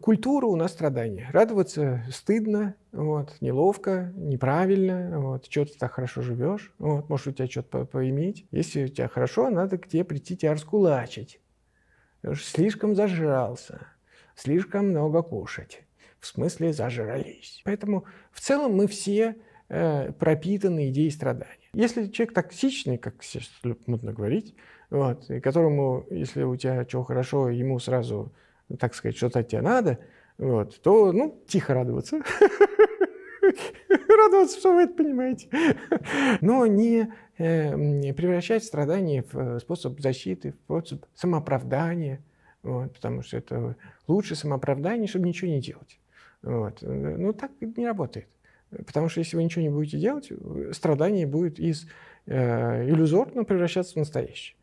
Культура у нас страдания. Радоваться стыдно, вот, неловко, неправильно, вот, что ты так хорошо живешь, вот, может, у тебя что-то поиметь. Если у тебя хорошо, надо к тебе прийти тебя раскулачить. Слишком зажрался, слишком много кушать. В смысле зажрались. Поэтому в целом мы все э, пропитаны идеей страдания. Если человек токсичный, как сейчас модно говорить, вот, и которому, если у тебя что хорошо, ему сразу так сказать, что-то от тебя надо, вот, то, ну, тихо радоваться. Радоваться, что вы это понимаете. Но не эм, превращать страдания в э, способ защиты, в способ самооправдания, вот, потому что это лучше самооправдание, чтобы ничего не делать. Вот. Э, ну, так не работает. Потому что если вы ничего не будете делать, э, страдание будет из э, иллюзорного превращаться в настоящее.